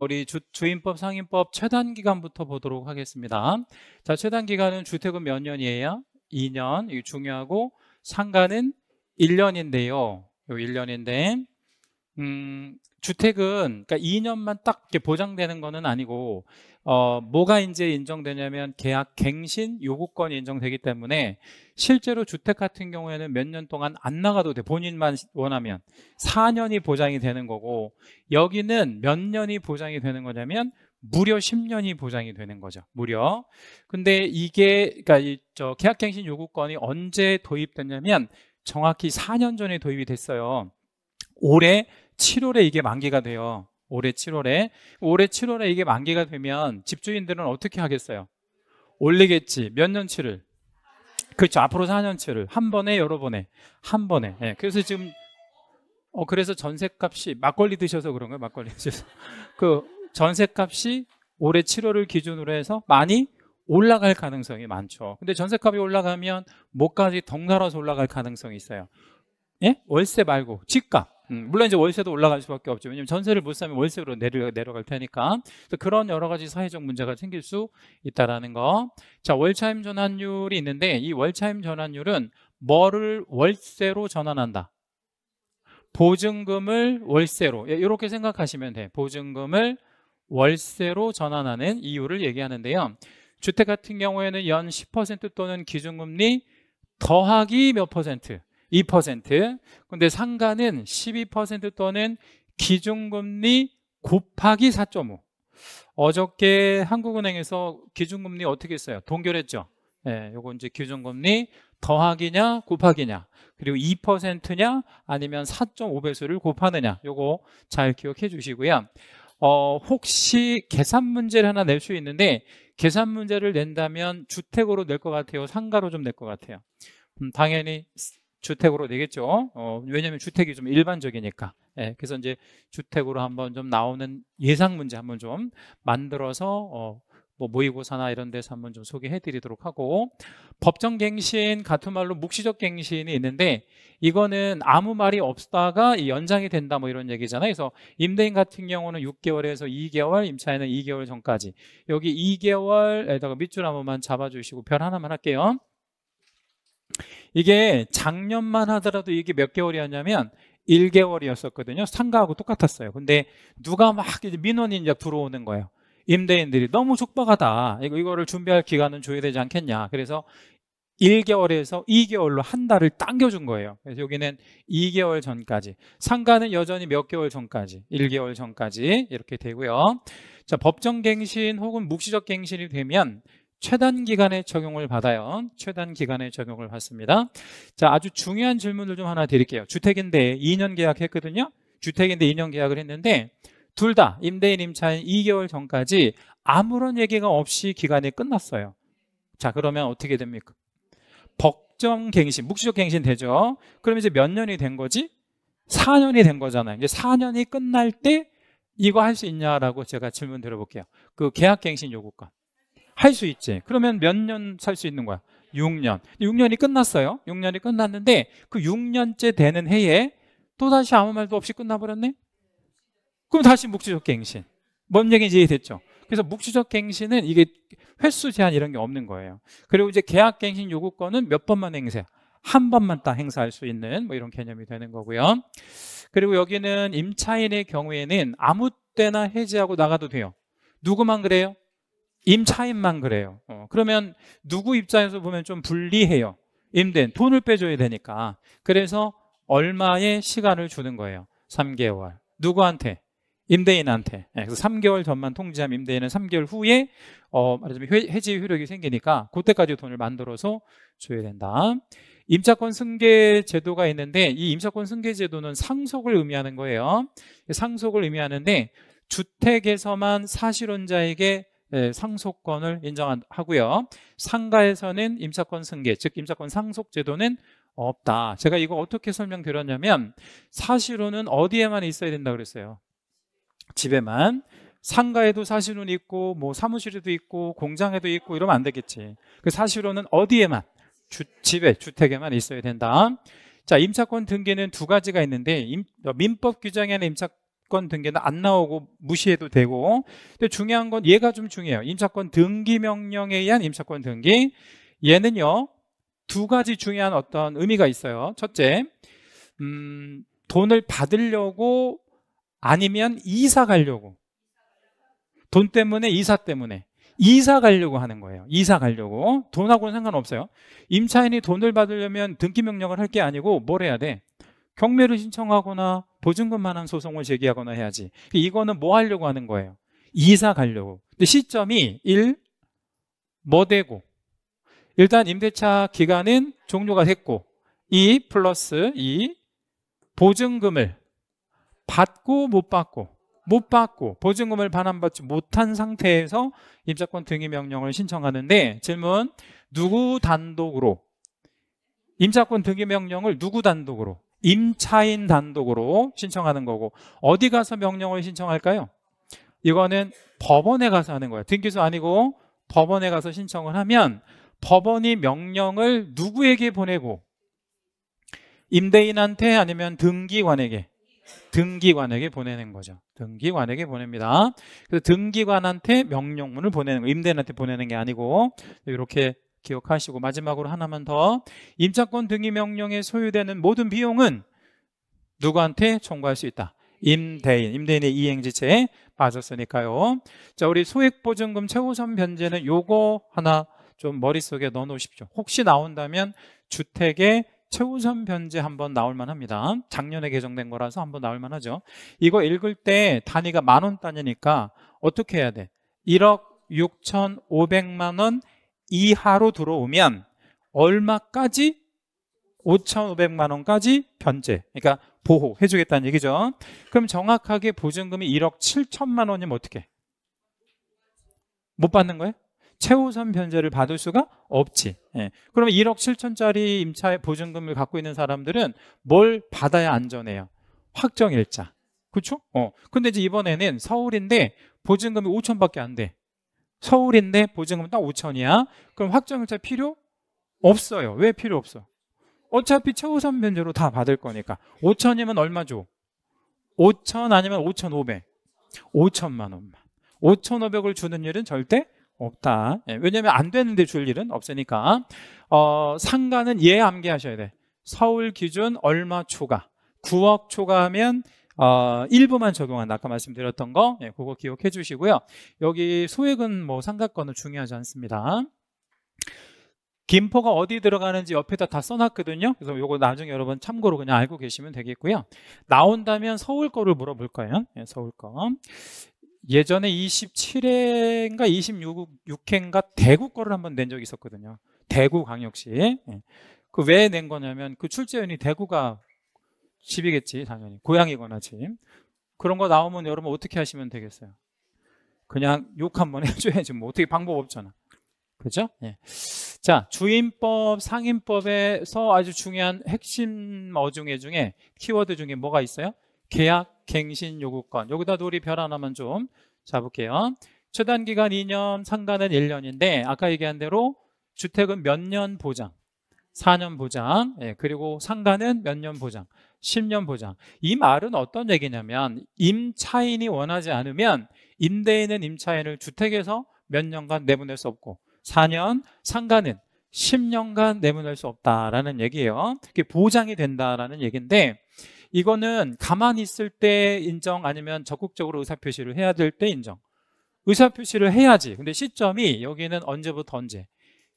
우리 주, 주임법, 상임법 최단 기간부터 보도록 하겠습니다. 자, 최단 기간은 주택은 몇 년이에요? 2년, 이 중요하고 상가는 1년인데요. 요 1년인데 음, 주택은 그러니까 2년만 딱 보장되는 거는 아니고 어, 뭐가 이제 인정되냐면 계약 갱신 요구권이 인정되기 때문에 실제로 주택 같은 경우에는 몇 년 동안 안 나가도 돼 본인만 원하면 4년이 보장이 되는 거고 여기는 몇 년이 보장이 되는 거냐면 무려 10년이 보장이 되는 거죠. 무려. 근데 이게 그니까저 계약갱신 요구권이 언제 도입됐냐면 정확히 4년 전에 도입이 됐어요. 올해 7월에 이게 만기가 돼요. 올해 7월에 올해 7월에 이게 만기가 되면 집주인들은 어떻게 하겠어요? 올리겠지 몇 년치를 그렇죠 앞으로 4년치를 한 번에 여러 번에 한 번에 예. 그래서 지금 어 그래서 전셋값이 막걸리 드셔서 그런거예요 막걸리 드셔서 그 전셋값이 올해 7월을 기준으로 해서 많이 올라갈 가능성이 많죠 근데 전셋값이 올라가면 뭐까지 덩달아서 올라갈 가능성이 있어요 예? 월세 말고 집값 음, 물론 이제 월세도 올라갈 수밖에 없죠. 왜냐면 전세를 못 사면 월세로 내려, 내려갈 테니까. 그런 여러 가지 사회적 문제가 생길 수 있다라는 거. 자, 월차임 전환율이 있는데 이 월차임 전환율은 뭐를 월세로 전환한다. 보증금을 월세로 이렇게 예, 생각하시면 돼. 보증금을 월세로 전환하는 이유를 얘기하는데요. 주택 같은 경우에는 연 10% 또는 기준금리 더하기 몇 퍼센트? 2%. 근데 상가는 12% 또는 기준금리 곱하기 4.5. 어저께 한국은행에서 기준금리 어떻게 했어요? 동결했죠. 예, 요거 이제 기준금리 더하기냐 곱하기냐 그리고 2%냐 아니면 4.5배수를 곱하느냐 요거 잘 기억해 주시고요. 어, 혹시 계산 문제를 하나 낼 수 있는데 계산 문제를 낸다면 주택으로 낼 것 같아요? 상가로 좀 낼 것 같아요? 음, 당연히 주택으로 되겠죠. 어, 왜냐하면 주택이 좀 일반적이니까. 예, 그래서 이제 주택으로 한번 좀 나오는 예상 문제 한번 좀 만들어서 어, 뭐 모의고사나 이런 데서 한번 좀 소개해 드리도록 하고 법정 갱신 같은 말로 묵시적 갱신이 있는데 이거는 아무 말이 없다가 연장이 된다 뭐 이런 얘기잖아요 그래서 임대인 같은 경우는 6개월에서 2개월 임차인은 2개월 전까지 여기 2개월에다가 밑줄 한번만 잡아주시고 별 하나만 할게요 이게 작년만 하더라도 이게 몇 개월이었냐면 1개월이었었거든요. 상가하고 똑같았어요. 근데 누가 막 이제 민원이 이제 들어오는 거예요. 임대인들이 너무 촉박하다. 이거, 이거를 준비할 기간은 줘야 되지 않겠냐. 그래서 1개월에서 2개월로 한 달을 당겨준 거예요. 그래서 여기는 2개월 전까지. 상가는 여전히 몇 개월 전까지. 1개월 전까지. 이렇게 되고요. 자, 법정 갱신 혹은 묵시적 갱신이 되면 최단 기간에 적용을 받아요. 최단 기간에 적용을 받습니다. 자, 아주 중요한 질문을 좀 하나 드릴게요. 주택인데 2년 계약했거든요. 주택인데 2년 계약을 했는데 둘 다 임대인 임차인 2개월 전까지 아무런 얘기가 없이 기간이 끝났어요. 자, 그러면 어떻게 됩니까? 법정 갱신, 묵시적 갱신 되죠. 그럼 이제 몇 년이 된 거지? 4년이 된 거잖아요. 이제 4년이 끝날 때 이거 할 수 있냐라고 제가 질문 드려볼게요. 그 계약갱신 요구권. 할수 있지. 그러면 몇 년 살 수 있는 거야? 6년. 6년이 끝났어요. 6년이 끝났는데 그 6년째 되는 해에 또다시 아무 말도 없이 끝나버렸네? 그럼 다시 묵지적 갱신. 뭔 얘기인지 이해됐죠? 그래서 묵지적 갱신은 이게 횟수 제한 이런 게 없는 거예요. 그리고 이제 계약 갱신 요구권은 몇 번만 행사. 한 번만 딱 행사할 수 있는 뭐 이런 개념이 되는 거고요. 그리고 여기는 임차인의 경우에는 아무 때나 해지하고 나가도 돼요. 누구만 그래요? 임차인만 그래요. 어, 그러면 누구 입장에서 보면 좀 불리해요. 임대인 돈을 빼줘야 되니까. 그래서 얼마의 시간을 주는 거예요. 3개월. 누구한테? 임대인한테. 네, 그래서 3개월 전만 통지하면 임대인은 3개월 후에 어, 말하자면 해지 효력이 생기니까 그때까지 돈을 만들어서 줘야 된다. 임차권 승계 제도가 있는데 이 임차권 승계 제도는 상속을 의미하는 거예요. 상속을 의미하는데 주택에서만 사실혼자에게 예, 상속권을 인정하고요. 상가에서는 임차권 승계, 즉 임차권 상속 제도는 없다. 제가 이거 어떻게 설명드렸냐면 사실로는 어디에만 있어야 된다 그랬어요. 집에만. 상가에도 사실은 있고 뭐 사무실에도 있고 공장에도 있고 이러면 안 되겠지. 그 사실로는 어디에만 주, 집에 주택에만 있어야 된다. 자, 임차권 등기는 두 가지가 있는데 임, 어, 민법 규정에는 임차 임차권 등기는 안 나오고 무시해도 되고 근데 중요한 건 얘가 좀 중요해요 임차권 등기 명령에 의한 임차권 등기 얘는요 두 가지 중요한 어떤 의미가 있어요 첫째 음, 돈을 받으려고 아니면 이사 가려고 돈 때문에 이사 때문에 이사 가려고 하는 거예요 이사 가려고 돈하고는 상관없어요 임차인이 돈을 받으려면 등기 명령을 할 게 아니고 뭘 해야 돼 경매를 신청하거나 보증금만한 소송을 제기하거나 해야지 이거는 뭐 하려고 하는 거예요? 이사 가려고 근데 시점이 1, 뭐 되고 일단 임대차 기간은 종료가 됐고 2 플러스 2 보증금을 받고 못 받고 못 받고 보증금을 반환받지 못한 상태에서 임차권 등기 명령을 신청하는데 질문 누구 단독으로 임차권 등기 명령을 누구 단독으로 임차인 단독으로 신청하는 거고 어디 가서 명령을 신청할까요? 이거는 법원에 가서 하는 거예요. 등기소 아니고 법원에 가서 신청을 하면 법원이 명령을 누구에게 보내고 임대인한테 아니면 등기관에게 등기관에게 보내는 거죠. 등기관에게 보냅니다. 그래서 등기관한테 명령문을 보내는 거, 임대인한테 보내는 게 아니고 이렇게 기억하시고 마지막으로 하나만 더 임차권 등기 명령에 소요되는 모든 비용은 누구한테 청구할 수 있다. 임대인, 임대인의 이행지체에 빠졌으니까요. 자, 우리 소액보증금 최우선 변제는 요거 하나 좀 머릿속에 넣어놓으십시오. 혹시 나온다면 주택의 최우선 변제 한번 나올만 합니다. 작년에 개정된 거라서 한번 나올만 하죠. 이거 읽을 때 단위가 만원 단위니까 어떻게 해야 돼? 1억 6,500만 원 이하로 들어오면 얼마까지? 5,500만 원까지 변제 그러니까 보호해 주겠다는 얘기죠 그럼 정확하게 보증금이 1억 7천만 원이면 어떻게? 못 받는 거예요? 최우선 변제를 받을 수가 없지 예. 그러면 1억 7천짜리 임차의 보증금을 갖고 있는 사람들은 뭘 받아야 안전해요? 확정일자 그렇죠? 어. 근데 이제 이번에는 서울인데 보증금이 5천밖에 안돼 서울인데 보증금 딱 5천이야. 그럼 확정일자 필요 없어요. 왜 필요 없어? 어차피 최우선 면제로다 받을 거니까. 5천이면 얼마 줘? 5천 아니면 5,500. 5천만 원만. 5,500을 주는 일은 절대 없다. 예, 왜냐하면 안 되는데 줄 일은 없으니까. 어, 상가는 예 암기하셔야 돼. 서울 기준 얼마 초과. 9억 초과하면 어, 일부만 적용한다. 아까 말씀드렸던 거. 예, 그거 기억해 주시고요. 여기 소액은 뭐상가권은 중요하지 않습니다. 김포가 어디 들어가는지 옆에다 다 써놨거든요. 그래서 요거 나중에 여러분 참고로 그냥 알고 계시면 되겠고요. 나온다면 서울 거를 물어볼 거예요. 예, 서울 거. 예전에 27회인가 26회인가 대구 거를 한번 낸 적이 있었거든요. 대구 광역시. 예. 그왜 낸 거냐면 그 출제원이 대구가 집이겠지 당연히 고향이거나 집 그런 거 나오면 여러분 어떻게 하시면 되겠어요? 그냥 욕 한번 해줘야지 뭐 어떻게 방법 없잖아 그죠? 예. 자 주임법 상임법에서 아주 중요한 핵심 어중에 중에 키워드 중에 뭐가 있어요? 계약 갱신 요구권 여기다 놀이 별 하나만 좀 잡을게요 최단 기간 2년 상가는 1년인데 아까 얘기한 대로 주택은 몇 년 보장 4년 보장, 예, 그리고 상가는 몇 년 보장, 10년 보장. 이 말은 어떤 얘기냐면 임차인이 원하지 않으면 임대인은 임차인을 주택에서 몇 년간 내보낼 수 없고 4년, 상가는 10년간 내보낼 수 없다라는 얘기예요. 그게 보장이 된다라는 얘기인데 이거는 가만히 있을 때 인정 아니면 적극적으로 의사표시를 해야 될 때 인정. 의사표시를 해야지. 근데 시점이 여기는 언제부터 언제.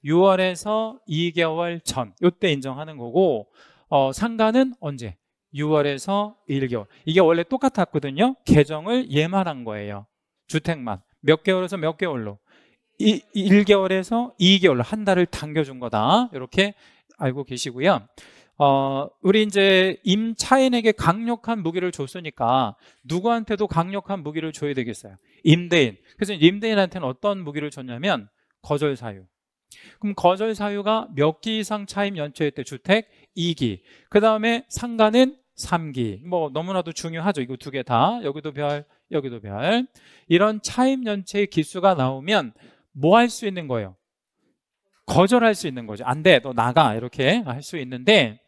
6월에서 2개월 전 이때 인정하는 거고 어, 상가는 언제? 6월에서 1개월 이게 원래 똑같았거든요 개정을예만한 거예요 주택만 몇 개월에서 몇 개월로 이, 1개월에서 2개월로 한 달을 당겨준 거다 이렇게 알고 계시고요 어, 우리 이제 임차인에게 강력한 무기를 줬으니까 누구한테도 강력한 무기를 줘야 되겠어요 임대인 그래서 임대인한테는 어떤 무기를 줬냐면 거절 사유 그럼 거절 사유가 몇 기 이상 차임 연체일 때 주택 2기 그 다음에 상가는 3기 뭐 너무나도 중요하죠 이거 두 개 다 여기도 별 여기도 별 이런 차임 연체의 기수가 나오면 뭐 할 수 있는 거예요 거절할 수 있는 거죠 안 돼 너 나가 이렇게 할 수 있는데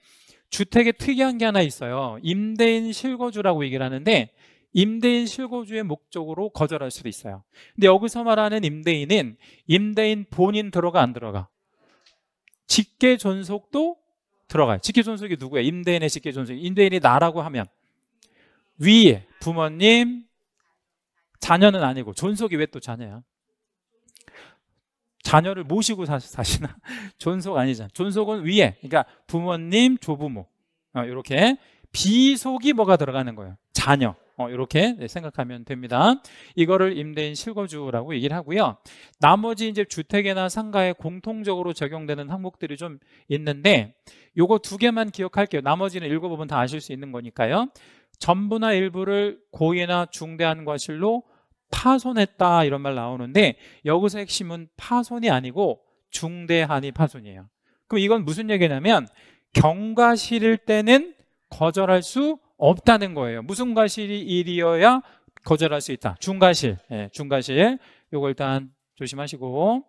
주택에 특이한 게 하나 있어요 임대인 실거주라고 얘기를 하는데 임대인 실고주의 목적으로 거절할 수도 있어요. 근데 여기서 말하는 임대인은 임대인 본인 들어가 안 들어가? 직계 존속도 들어가요. 직계 존속이 누구예요? 임대인의 직계 존속. 임대인이 나라고 하면 위에 부모님 자녀는 아니고 존속이 왜 또 자녀야? 자녀를 모시고 사, 시나 존속 아니잖아. 존속은 위에. 그러니까 부모님, 조부모. 어, 이렇게 비속이 뭐가 들어가는 거예요? 자녀. 어, 이렇게 네, 생각하면 됩니다. 이거를 임대인 실거주라고 얘기를 하고요. 나머지 이제 주택이나 상가에 공통적으로 적용되는 항목들이 좀 있는데 요거 두 개만 기억할게요. 나머지는 읽어보면 다 아실 수 있는 거니까요. 전부나 일부를 고의나 중대한 과실로 파손했다 이런 말 나오는데 여기서 핵심은 파손이 아니고 중대한이 파손이에요. 그럼 이건 무슨 얘기냐면 경과실일 때는 거절할 수 없다는 거예요. 무슨 과실이 일이어야 거절할 수 있다. 중과실. 예, 중과실. 요거 일단 조심하시고.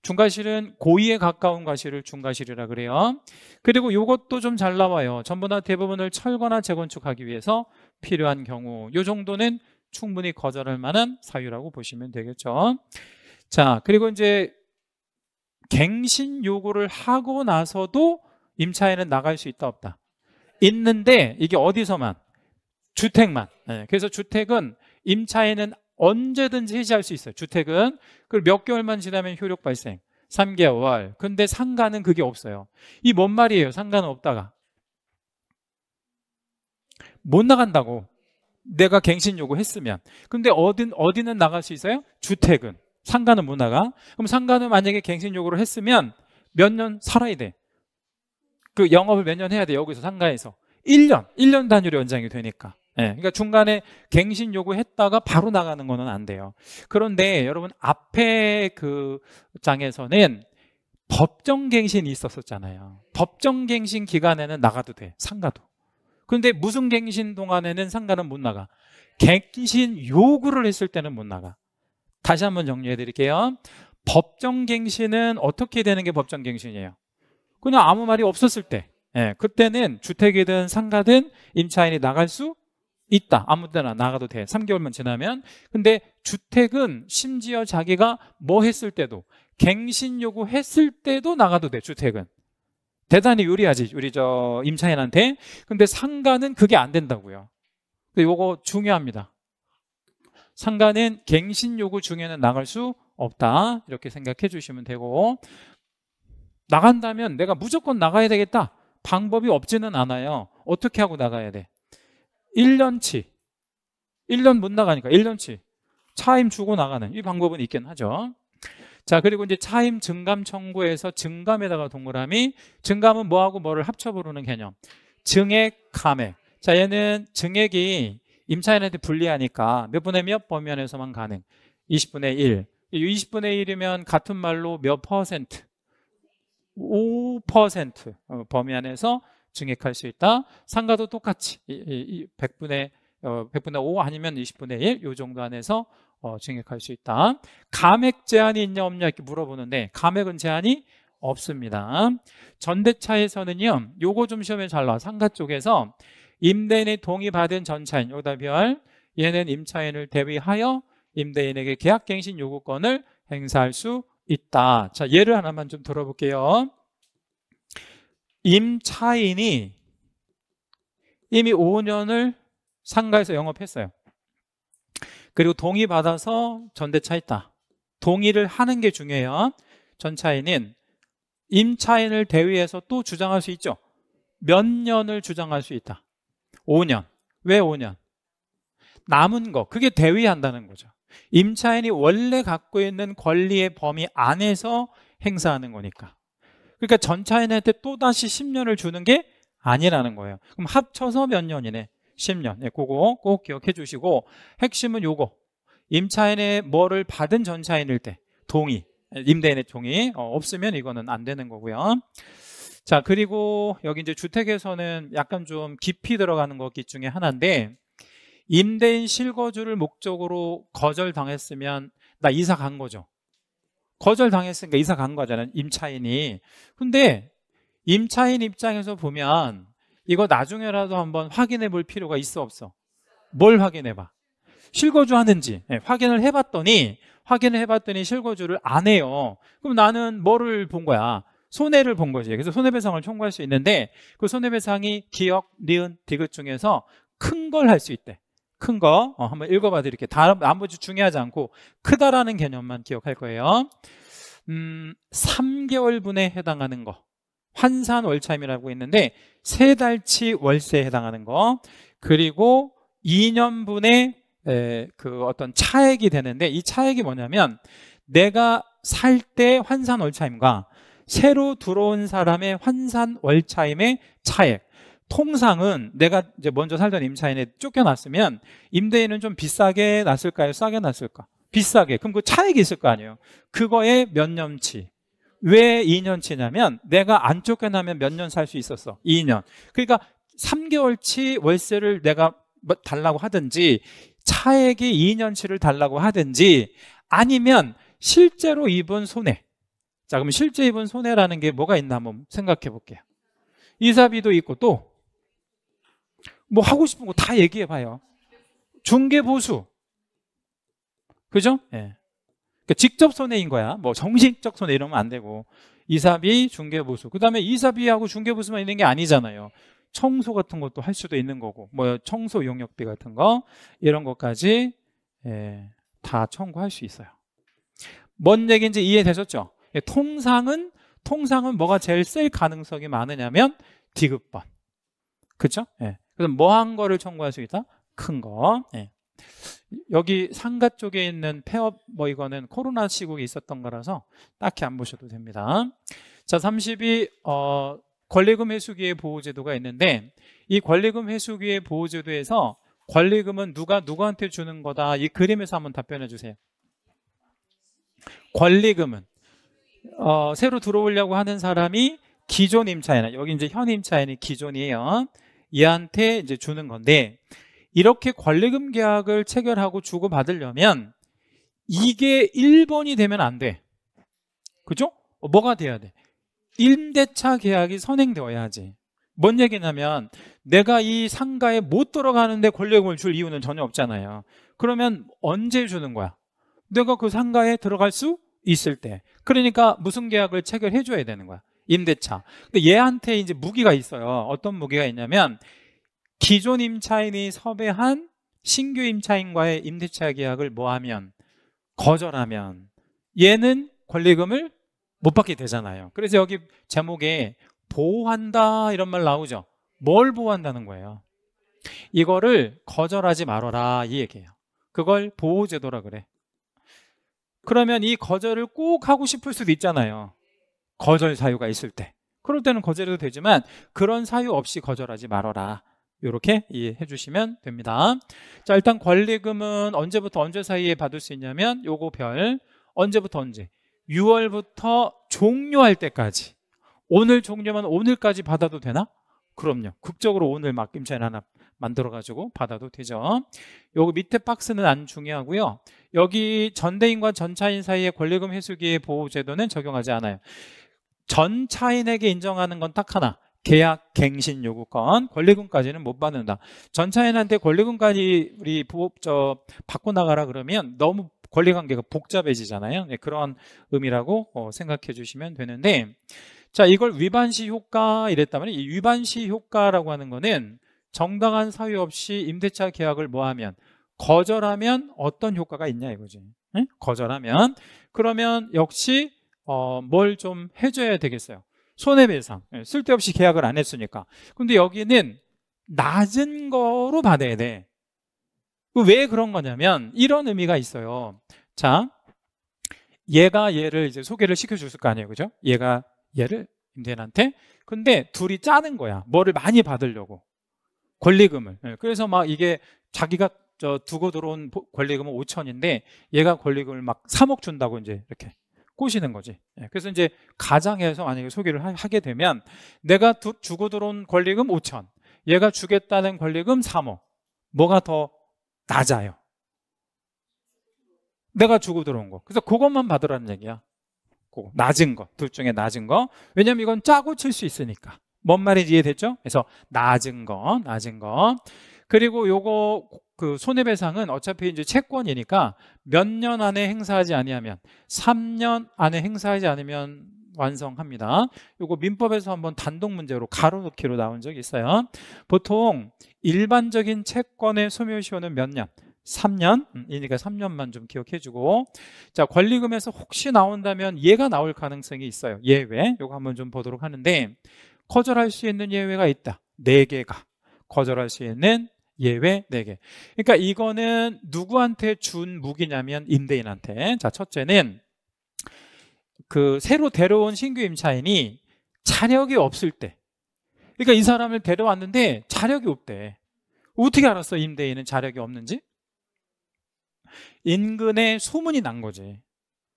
중과실은 고의에 가까운 과실을 중과실이라 그래요. 그리고 요것도 좀 잘 나와요. 전부다 대부분을 철거나 재건축하기 위해서 필요한 경우. 요 정도는 충분히 거절할 만한 사유라고 보시면 되겠죠. 자, 그리고 이제 갱신 요구를 하고 나서도 임차인은 나갈 수 있다 없다. 있는데 이게 어디서만? 주택만. 네, 그래서 주택은 임차인은 언제든지 해지할 수 있어요. 주택은 그 몇 개월만 지나면 효력 발생. 3개월. 근데 상가는 그게 없어요. 이 뭔 말이에요? 상가는 없다가. 못 나간다고. 내가 갱신 요구했으면. 근데 어딘, 어디는 나갈 수 있어요? 주택은. 상가는 못 나가. 그럼 상가는 만약에 갱신 요구를 했으면 몇 년 살아야 돼. 그 영업을 몇 년 해야 돼요 여기서 상가에서 1년 1년 단위로 연장이 되니까 예, 그러니까 중간에 갱신 요구했다가 바로 나가는 거는 안 돼요. 그런데 여러분 앞에 그 장에서는 법정 갱신이 있었었잖아요. 법정 갱신 기간에는 나가도 돼 상가도. 근데 무슨 갱신 동안에는 상가는 못 나가. 갱신 요구를 했을 때는 못 나가. 다시 한번 정리해 드릴게요. 법정 갱신은 어떻게 되는 게 법정 갱신이에요? 그냥 아무 말이 없었을 때 예, 그때는 주택이든 상가든 임차인이 나갈 수 있다. 아무 데나 나가도 돼. 3개월만 지나면. 근데 주택은 심지어 자기가 뭐 했을 때도 갱신 요구 했을 때도 나가도 돼. 주택은. 대단히 유리하지. 우리 저 임차인한테. 근데 상가는 그게 안 된다고요. 이거 중요합니다. 상가는 갱신 요구 중에는 나갈 수 없다. 이렇게 생각해 주시면 되고 나간다면 내가 무조건 나가야 되겠다. 방법이 없지는 않아요. 어떻게 하고 나가야 돼? 1년치. 1년 못 나가니까 1년치. 차임 주고 나가는 이 방법은 있긴 하죠. 자 그리고 이제 차임 증감 청구에서 증감에다가 동그라미 증감은 뭐하고 뭐를 합쳐 부르는 개념 증액 감액 자 얘는 증액이 임차인한테 불리하니까 몇 분의 몇 범위안에서만 가능 20분의 1 20분의 1이면 같은 말로 몇 퍼센트 25% 어, 범위 안에서 증액할 수 있다. 상가도 똑같이 100분의 100분의 5 아니면 20분의 1요 정도 안에서 어, 증액할 수 있다. 감액 제한이 있냐 없냐 이렇게 물어보는데 감액은 제한이 없습니다. 전대차에서는요. 요거 좀 시험에 잘 나와. 상가 쪽에서 임대인의 동의 받은 전차인 여기다 별 얘는 임차인을 대비하여 임대인에게 계약갱신 요구권을 행사할 수 있다. 자, 예를 하나만 좀 들어볼게요. 임차인이 이미 5년을 상가에서 영업했어요. 그리고 동의 받아서 전대차 있다. 동의를 하는 게 중요해요. 전차인은 임차인을 대위해서 또 주장할 수 있죠. 몇 년을 주장할 수 있다. 5년. 왜 5년? 남은 거. 그게 대위한다는 거죠. 임차인이 원래 갖고 있는 권리의 범위 안에서 행사하는 거니까. 그러니까 전차인한테 또다시 10년을 주는 게 아니라는 거예요. 그럼 합쳐서 몇 년이네? 10년. 예, 그거 꼭 기억해 주시고 핵심은 요거. 임차인의 뭐를 받은 전차인일 때 동의, 임대인의 동의 어, 없으면 이거는 안 되는 거고요. 자, 그리고 여기 이제 주택에서는 약간 좀 깊이 들어가는 것기 중에 하나인데 임대인 실거주를 목적으로 거절당했으면 나 이사 간 거죠. 거절당했으니까 이사 간 거잖아요. 임차인이. 근데 임차인 입장에서 보면 이거 나중에라도 한번 확인해 볼 필요가 있어 없어? 뭘 확인해 봐? 실거주 하는지 네, 확인을 해봤더니 확인을 해봤더니 실거주를 안 해요. 그럼 나는 뭐를 본 거야? 손해를 본 거지. 그래서 손해배상을 청구할 수 있는데 그 손해배상이 기억, 니은, 디귿 중에서 큰 걸 할 수 있대. 큰거 어, 한번 읽어봐 드릴게요. 다 나머지 중요하지 않고 크다라는 개념만 기억할 거예요. 음, 3개월분에 해당하는 거. 환산 월차임이라고 있는데 세 달치 월세에 해당하는 거. 그리고 2년분의 에, 그 어떤 차액이 되는데 이 차액이 뭐냐면 내가 살 때 환산 월차임과 새로 들어온 사람의 환산 월차임의 차액 통상은 내가 이제 먼저 살던 임차인에 쫓겨났으면 임대인은 좀 비싸게 났을까요? 싸게 났을까? 비싸게. 그럼 그차액이 있을 거 아니에요. 그거에 몇 년치. 왜 2년치냐면 내가 안 쫓겨나면 몇 년 살 수 있었어. 2년. 그러니까 3개월치 월세를 내가 뭐 달라고 하든지 차액이 2년치를 달라고 하든지 아니면 실제로 입은 손해. 자, 그럼 실제 입은 손해라는 게 뭐가 있나 한번 생각해 볼게요. 이사비도 있고 또뭐 하고 싶은 거 다 얘기해 봐요. 중개 보수. 그죠? 예. 네. 그러니까 직접 손해인 거야. 뭐 정신적 손해 이러면 안 되고. 이사비, 중개 보수. 그다음에 이사비하고 중개 보수만 있는 게 아니잖아요. 청소 같은 것도 할 수도 있는 거고. 뭐 청소 용역비 같은 거 이런 것까지 예, 다 청구할 수 있어요. 뭔 얘기인지 이해되셨죠? 예, 통상은 통상은 뭐가 제일 쓸 가능성이 많으냐면 디귿번. 그렇죠? 예. 그래서 뭐한 거를 청구할 수 있다? 큰 거. 예. 여기 상가 쪽에 있는 폐업 뭐 이거는 코로나 시국에 있었던 거라서 딱히 안 보셔도 됩니다. 자, 32 어, 권리금 회수기의 보호제도가 있는데 이 권리금 회수기의 보호제도에서 권리금은 누가 누구한테 주는 거다 이 그림에서 한번 답변해 주세요. 권리금은 어, 새로 들어오려고 하는 사람이 기존 임차인 여기 이제 현 임차인이 기존이에요. 얘한테 이제 주는 건데 이렇게 권리금 계약을 체결하고 주고받으려면 이게 1번이 되면 안 돼. 그죠? 어, 뭐가 돼야 돼? 임대차 계약이 선행되어야지. 뭔 얘기냐면 내가 이 상가에 못 들어가는데 권리금을 줄 이유는 전혀 없잖아요. 그러면 언제 주는 거야? 내가 그 상가에 들어갈 수 있을 때. 그러니까 무슨 계약을 체결해줘야 되는 거야? 임대차. 근데 얘한테 이제 무기가 있어요. 어떤 무기가 있냐면 기존 임차인이 섭외한 신규 임차인과의 임대차 계약을 뭐하면 거절하면 얘는 권리금을 못 받게 되잖아요. 그래서 여기 제목에 보호한다 이런 말 나오죠. 뭘 보호한다는 거예요? 이거를 거절하지 말아라 이 얘기예요. 그걸 보호제도라 그래. 그러면 이 거절을 꼭 하고 싶을 수도 있잖아요. 거절 사유가 있을 때 그럴 때는 거절해도 되지만 그런 사유 없이 거절하지 말아라 이렇게 이해해 주시면 됩니다 자 일단 권리금은 언제부터 언제 사이에 받을 수 있냐면 요거 별 언제부터 언제 6월부터 종료할 때까지 오늘 종료만 오늘까지 받아도 되나? 그럼요 극적으로 오늘 막김차인 하나 만들어가지고 받아도 되죠. 요거 밑에 박스는 안 중요하고요. 여기 전대인과 전차인 사이의 권리금 회수기의 보호제도는 적용하지 않아요. 전 차인에게 인정하는 건 딱 하나 계약 갱신 요구권 권리금까지는 못 받는다 전 차인한테 권리금까지 우리 보업저 받고 나가라 그러면 너무 권리관계가 복잡해지잖아요 네, 그런 의미라고 어, 생각해 주시면 되는데 자 이걸 위반시 효과 이랬다면 이 위반시 효과라고 하는 거는 정당한 사유 없이 임대차 계약을 뭐하면 거절하면 어떤 효과가 있냐 이거지 네? 거절하면 그러면 역시 어, 뭘 좀 해줘야 되겠어요. 손해배상. 예, 쓸데없이 계약을 안 했으니까. 근데 여기는 낮은 거로 받아야 돼. 그 왜 그런 거냐면 이런 의미가 있어요. 자, 얘가 얘를 이제 소개를 시켜줬을 거 아니에요. 그죠? 얘가 얘를 임대인한테. 근데 둘이 짜는 거야. 뭐를 많이 받으려고. 권리금을. 예, 그래서 막 이게 자기가 저 두고 들어온 권리금은 5천인데 얘가 권리금을 막 3억 준다고 이제 이렇게 꼬시는 거지. 예, 그래서 이제 가장해서 만약에 소개를 하게 되면 내가 두, 주고 들어온 권리금 5천, 얘가 주겠다는 권리금 3억. 뭐가 더 낮아요? 내가 주고 들어온 거. 그래서 그것만 받으라는 얘기야. 낮은 거, 둘 중에 낮은 거. 왜냐면 이건 짜고 칠 수 있으니까. 뭔 말인지 이해됐죠? 그래서 낮은 거, 낮은 거. 그리고 요거 그 손해배상은 어차피 이제 채권이니까 몇 년 안에 행사하지 아니하면 3년 안에 행사하지 않으면 완성합니다. 요거 민법에서 한번 단독 문제로 가로놓기로 나온 적이 있어요. 보통 일반적인 채권의 소멸시효는 몇 년? 3년? 음, 이니까 3년만 좀 기억해주고 자 권리금에서 혹시 나온다면 예가 나올 가능성이 있어요. 예외 요거 한번 좀 보도록 하는데 거절할 수 있는 예외가 있다. 4개가 거절할 수 있는 예외 4개. 그러니까 이거는 누구한테 준 무기냐면 임대인한테. 자, 첫째는 그 새로 데려온 신규 임차인이 자력이 없을 때. 그러니까 이 사람을 데려왔는데 자력이 없대. 어떻게 알았어? 임대인은 자력이 없는지? 인근에 소문이 난 거지.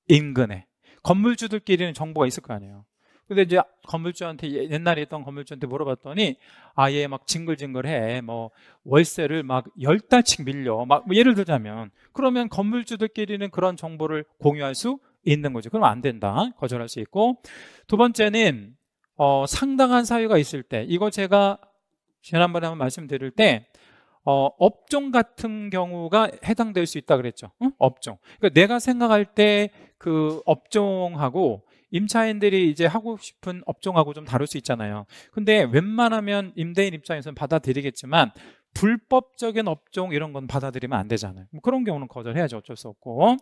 인근에. 건물주들끼리는 정보가 있을 거 아니에요. 근데 이제 건물주한테 옛날에 있던 건물주한테 물어봤더니 아예 막 징글징글해 뭐 월세를 막 열 달씩 밀려 막뭐 예를 들자면 그러면 건물주들끼리는 그런 정보를 공유할 수 있는 거죠. 그럼 안 된다 거절할 수 있고 두 번째는 어, 상당한 사유가 있을 때 이거 제가 지난번에 한번 말씀드릴 때 어, 업종 같은 경우가 해당될 수 있다 그랬죠. 응? 업종. 그러니까 내가 생각할 때 그 업종하고 임차인들이 이제 하고 싶은 업종하고 좀 다를 수 있잖아요. 근데 웬만하면 임대인 입장에서는 받아들이겠지만 불법적인 업종 이런 건 받아들이면 안 되잖아요. 뭐 그런 경우는 거절해야지 어쩔 수 없고.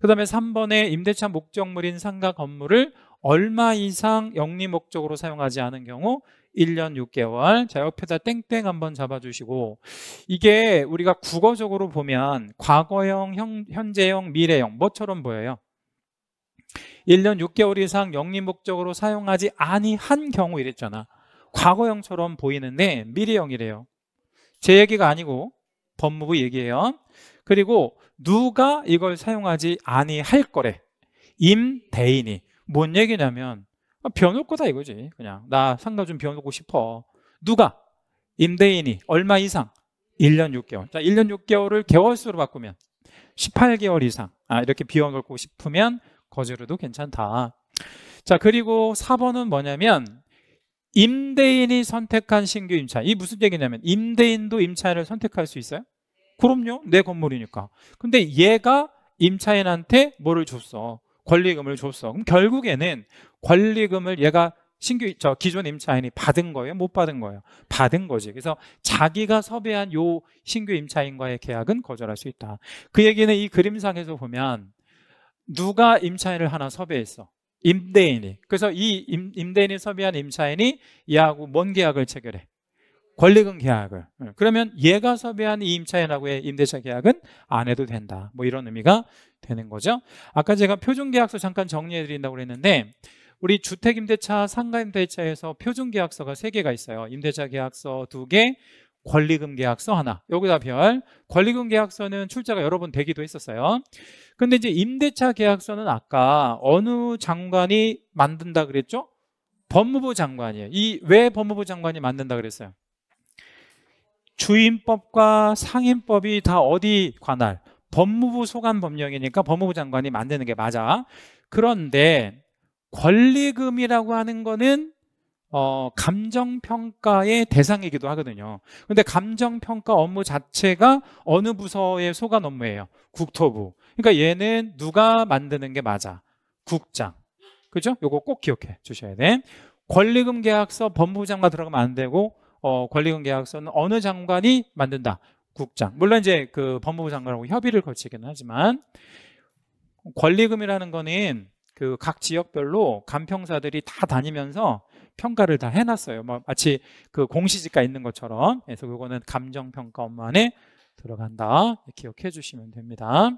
그다음에 3번에 임대차 목적물인 상가 건물을 얼마 이상 영리 목적으로 사용하지 않은 경우 1년 6개월 자 옆에다 땡땡 한번 잡아주시고 이게 우리가 국어적으로 보면 과거 형, 현재형, 미래형 뭐처럼 보여요? 1년 6개월 이상 영리 목적으로 사용하지 아니한 경우 이랬잖아. 과거형처럼 보이는데 미래형이래요. 제 얘기가 아니고 법무부 얘기예요. 그리고 누가 이걸 사용하지 아니할 거래. 임대인이. 뭔 얘기냐면 변호고다 아, 이거지. 그냥 나 상가 좀 변호고 싶어. 누가? 임대인이 얼마 이상? 1년 6개월. 자, 1년 6개월을 개월수로 바꾸면 18개월 이상. 아, 이렇게 비워놓고 싶으면 거주로도 괜찮다. 자 그리고 4번은 뭐냐면 임대인이 선택한 신규 임차 이 무슨 얘기냐면 임대인도 임차를 선택할 수 있어요? 그럼요 내 건물이니까 근데 얘가 임차인한테 뭐를 줬어 권리금을 줬어 그럼 결국에는 권리금을 얘가 신규 저 기존 임차인이 받은 거예요 못 받은 거예요 받은 거지 그래서 자기가 섭외한 요 신규 임차인과의 계약은 거절할 수 있다 그 얘기는 이 그림상에서 보면 누가 임차인을 하나 섭외했어. 임대인이. 그래서 이 임, 임대인이 섭외한 임차인이 얘하고 뭔 계약을 체결해? 권리금 계약을. 예, 그러면 얘가 섭외한 이 임차인하고의 임대차 계약은 안 해도 된다. 뭐 이런 의미가 되는 거죠. 아까 제가 표준계약서 잠깐 정리해드린다고 그랬는데 우리 주택임대차, 상가임대차에서 표준계약서가 세개가 있어요. 임대차 계약서 두개 권리금 계약서 하나 여기다 별 권리금 계약서는 출자가 여러 번 되기도 했었어요 근데 이제 임대차 계약서는 아까 어느 장관이 만든다 그랬죠? 법무부 장관이에요 이 왜 법무부 장관이 만든다 그랬어요? 주임법과 상임법이 다 어디 관할? 법무부 소관 법령이니까 법무부 장관이 만드는 게 맞아 그런데 권리금이라고 하는 거는 어, 감정평가의 대상이기도 하거든요. 근데 감정평가 업무 자체가 어느 부서의 소관 업무예요? 국토부. 그러니까 얘는 누가 만드는 게 맞아? 국장. 그죠? 요거 꼭 기억해 주셔야 돼. 권리금 계약서 법무부장관 들어가면 안 되고 어, 권리금 계약서는 어느 장관이 만든다? 국장. 물론 이제 그 법무부 장관하고 협의를 거치기는 하지만 권리금이라는 거는 그 각 지역별로 간평사들이 다 다니면서 평가를 다 해놨어요. 뭐 마치 그 공시지가 있는 것처럼. 그래서 그거는 감정평가만에 원 들어간다. 기억해 주시면 됩니다.